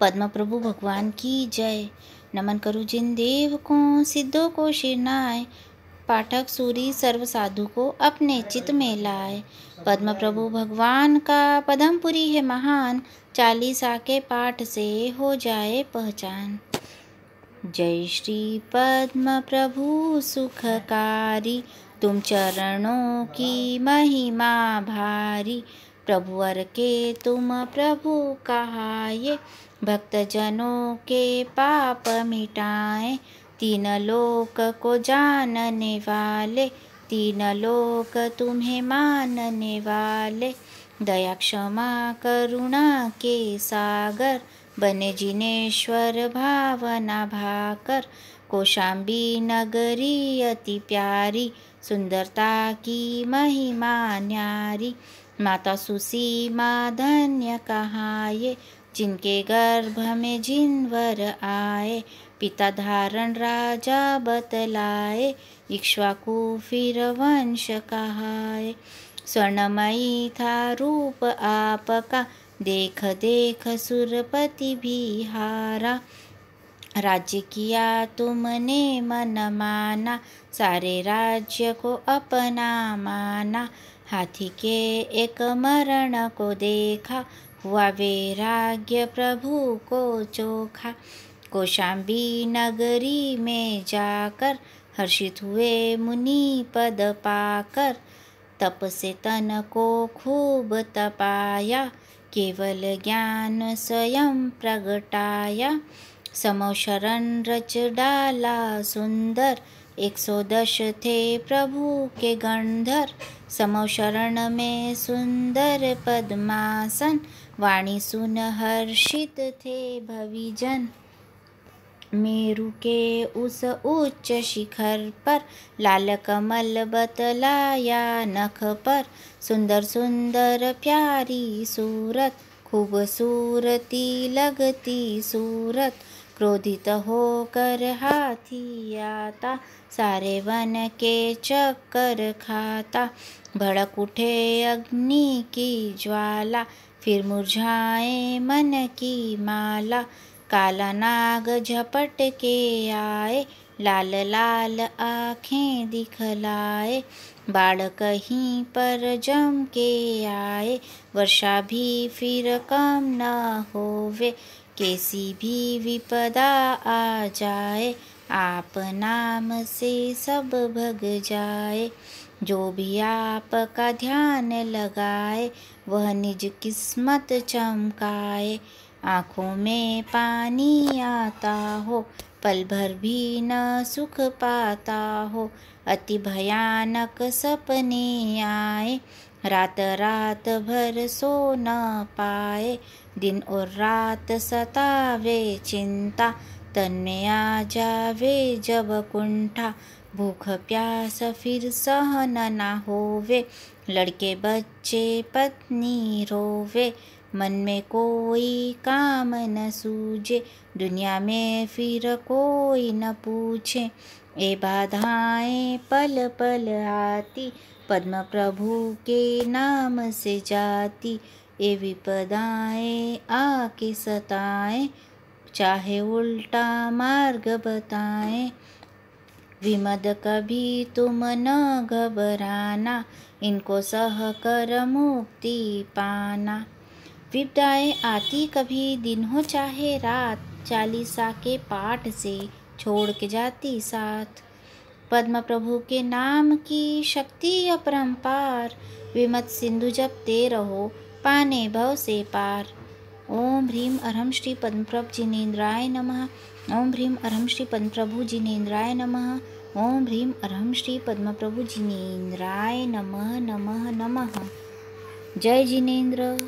पद्म प्रभु भगवान की जय नमन करु जिन देव को सिद्धों को शिरनाय पाठक सूरी सर्व साधु को अपने चित में लाए पद्म प्रभु भगवान का पदमपुरी है महान चालीसा के पाठ से हो जाए पहचान जय श्री पद्म प्रभु सुखकारी तुम चरणों की महिमा भारी अर के तुम प्रभु कहाये जनों के पाप मिटाए तीन लोक को जानने वाले तीन लोक तुम्हें मानने वाले दया क्षमा करुणा के सागर बने जिनेश्वर भावना भाकर कोशाम्बी नगरी अति प्यारी सुंदरता की महिमा न्यारी माता सुसीमा धन्य कहाये जिनके गर्भ में जिनवर आए पिता धारण राजा बतलाए इक्ष्वाकु फिर वंश कहाय स्वर्णमयी था रूप आपका देख देख सुरपति भी हारा राज्य किया तुमने मन माना सारे राज्य को अपना माना हाथी के एक मरण को देखा हुआ वैराग्य प्रभु को चोखा कोशाम्बी नगरी में जाकर हर्षित हुए मुनि पद पाकर तप से तन को खूब तपाया केवल ज्ञान स्वयं प्रगटाया समोशरण रच डाला सुंदर एक सौ दस थे प्रभु के गणधर समोशरण में सुंदर पद्मासन वाणी सुन हर्षित थे भविजन मेरु के उस उच्च शिखर पर लाल कमल बतलाया नख पर सुंदर सुंदर प्यारी सूरत खूबसूरती लगती सूरत क्रोधित होकर हाथी आता सारे वन के चक्कर खाता भड़क उठे अग्नि की ज्वाला फिर मुरझाए मन की माला काला नाग झपट के आए लाल लाल आँखें दिखलाए बाढ़ कहीं पर जम के आए वर्षा भी फिर कम न होवे कैसी भी विपदा आ जाए आप नाम से सब भग जाए जो भी आपका ध्यान लगाए वह निज किस्मत चमकाए आँखों में पानी आता हो पल भर भी न सुख पाता हो अति भयानक सपने आए रात रात भर सो न पाए दिन और रात सतावे चिंता तन में आ जावे जब कुंठा भूख प्यास फिर सहन ना होवे लड़के बच्चे पत्नी रोवे मन में कोई काम न सूझे दुनिया में फिर कोई न पूछे ए बाधाएं पल पल आती पद्म प्रभु के नाम से जाती ये विपदाएं आके सताएं चाहे उल्टा मार्ग बताएं विमद कभी तुम न घबराना इनको सह कर मुक्ति पाना विपदाएं आती कभी दिन हो चाहे रात चालीसा के पाठ से छोड़ के जाती साथ पद्म प्रभु के नाम की शक्ति अपरंपार विमत सिंधु ते रहो पाने भव से पार ओम ह्रीम अरहम श्री पद्मप्रभ जिनेन्द्राय नम ओम ह्रीम अरहम श्री पद्मप्रभु जिनेन्द्राय नम ओम ह्रीम अरहम श्री पद्मप्रभु जिनेन्द्राय नम नम नम जय जिनेन्द्र